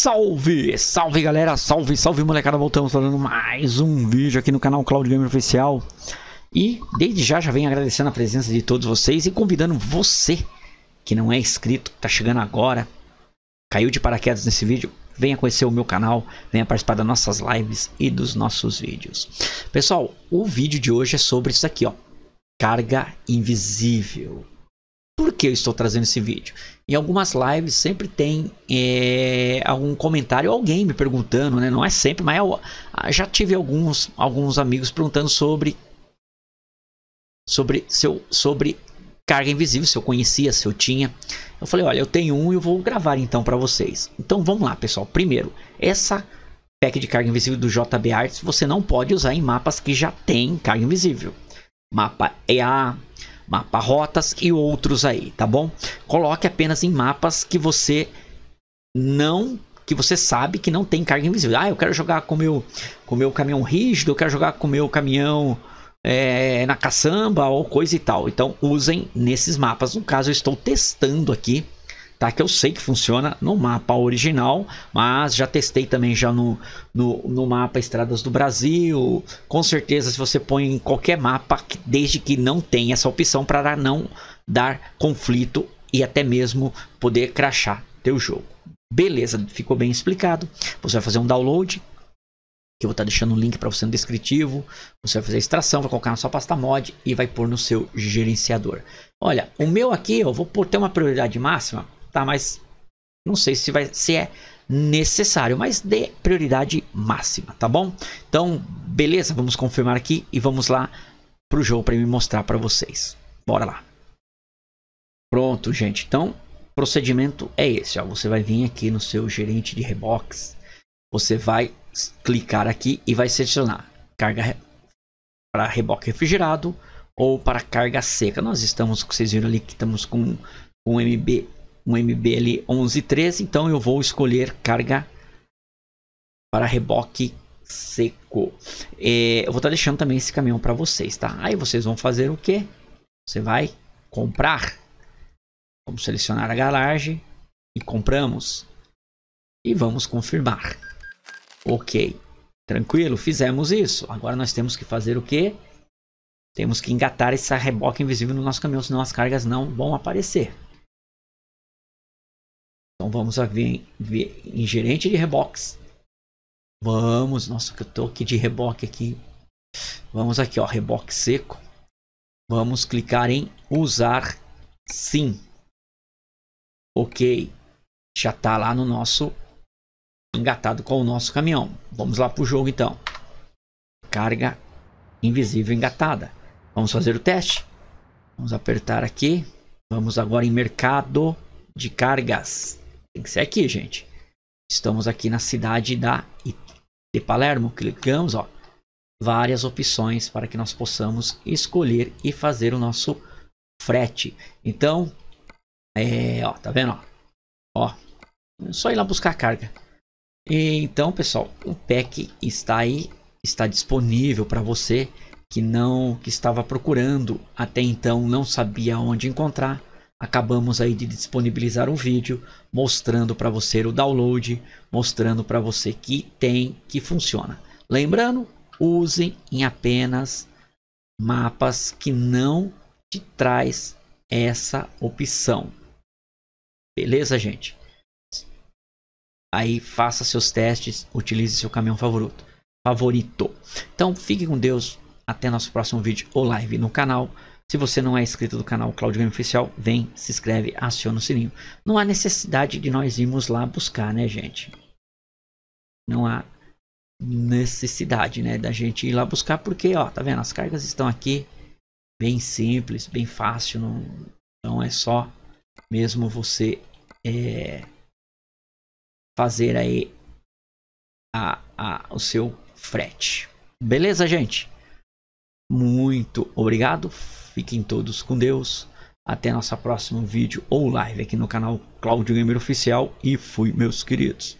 Salve, salve galera, salve, salve molecada, voltamos fazendo mais um vídeo aqui no canal Cloud Gamer Oficial E desde já, já venho agradecendo a presença de todos vocês e convidando você que não é inscrito, que tá chegando agora Caiu de paraquedas nesse vídeo, venha conhecer o meu canal, venha participar das nossas lives e dos nossos vídeos Pessoal, o vídeo de hoje é sobre isso aqui ó, carga invisível que eu estou trazendo esse vídeo? Em algumas lives sempre tem é, algum comentário, alguém me perguntando, né? Não é sempre, mas eu, ah, já tive alguns, alguns amigos perguntando sobre sobre seu sobre carga invisível, se eu conhecia, se eu tinha. Eu falei, olha, eu tenho um e eu vou gravar então para vocês. Então vamos lá, pessoal. Primeiro, essa pack de carga invisível do JB Arts você não pode usar em mapas que já tem carga invisível. Mapa EA, mapa rotas e outros aí, tá bom? Coloque apenas em mapas que você não que você sabe que não tem carga invisível. Ah, eu quero jogar com meu com meu caminhão rígido, eu quero jogar com meu caminhão é, na caçamba ou coisa e tal. Então usem nesses mapas. No caso, eu estou testando aqui tá? Que eu sei que funciona no mapa original, mas já testei também já no, no, no mapa Estradas do Brasil. Com certeza, se você põe em qualquer mapa, desde que não tenha essa opção para não dar conflito e até mesmo poder crachar teu jogo. Beleza, ficou bem explicado. Você vai fazer um download, que eu vou estar tá deixando um link para você no descritivo. Você vai fazer a extração, vai colocar na sua pasta mod e vai pôr no seu gerenciador. Olha, o meu aqui eu vou ter uma prioridade máxima tá? Mas não sei se vai se é necessário, mas dê prioridade máxima, tá bom? Então, beleza, vamos confirmar aqui e vamos lá pro jogo para me mostrar para vocês. Bora lá. Pronto, gente. Então, procedimento é esse, ó. Você vai vir aqui no seu gerente de rebox. Você vai clicar aqui e vai selecionar carga para reboque refrigerado ou para carga seca. Nós estamos, vocês viram ali que estamos com um MB um MBL 1113, então eu vou escolher carga para reboque seco. É, eu vou estar tá deixando também esse caminhão para vocês, tá? Aí vocês vão fazer o que? Você vai comprar. Vamos selecionar a garagem e compramos. E vamos confirmar. Ok, tranquilo, fizemos isso. Agora nós temos que fazer o que? Temos que engatar essa reboque invisível no nosso caminhão, senão as cargas não vão aparecer. Então vamos ver, ver em gerente de reboques. Vamos, nossa, que eu tô aqui de reboque aqui. Vamos aqui, ó, reboque seco. Vamos clicar em usar sim. Ok, já tá lá no nosso engatado com o nosso caminhão. Vamos lá pro jogo então. Carga invisível engatada. Vamos fazer o teste. Vamos apertar aqui. Vamos agora em mercado de cargas. Tem que ser aqui, gente. Estamos aqui na cidade da de Palermo. Clicamos, ó. Várias opções para que nós possamos escolher e fazer o nosso frete. Então, é, ó, tá vendo? Ó, ó, é só ir lá buscar a carga. E, então, pessoal, o pack está aí, está disponível para você que não que estava procurando até então não sabia onde encontrar acabamos aí de disponibilizar um vídeo mostrando para você o download, mostrando para você que tem, que funciona. Lembrando, usem em apenas mapas que não te traz essa opção. Beleza, gente? Aí faça seus testes, utilize seu caminhão favorito. Favorito. Então fique com Deus. Até nosso próximo vídeo ou live no canal. Se você não é inscrito do canal Cláudio Game Oficial, vem, se inscreve, aciona o sininho. Não há necessidade de nós irmos lá buscar, né, gente? Não há necessidade, né, da gente ir lá buscar, porque, ó, tá vendo? As cargas estão aqui, bem simples, bem fácil, não, não é só mesmo você é, fazer aí a, a, o seu frete. Beleza, gente? Muito obrigado. Fiquem todos com Deus. Até nosso próximo vídeo ou live aqui no canal Cláudio Gamer Oficial. E fui, meus queridos.